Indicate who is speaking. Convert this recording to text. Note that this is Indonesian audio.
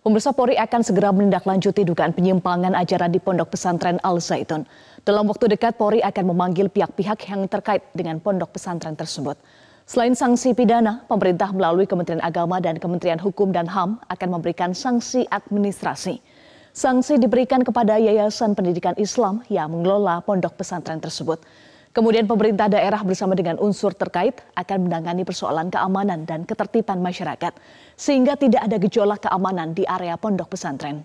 Speaker 1: Pemirsa Polri akan segera menindaklanjuti dugaan penyimpangan ajaran di Pondok Pesantren Al Zaitun. Dalam waktu dekat, Polri akan memanggil pihak-pihak yang terkait dengan pondok pesantren tersebut. Selain sanksi pidana, pemerintah melalui Kementerian Agama dan Kementerian Hukum dan HAM akan memberikan sanksi administrasi. Sanksi diberikan kepada Yayasan Pendidikan Islam yang mengelola pondok pesantren tersebut. Kemudian pemerintah daerah bersama dengan unsur terkait akan menangani persoalan keamanan dan ketertiban masyarakat sehingga tidak ada gejolak keamanan di area pondok pesantren.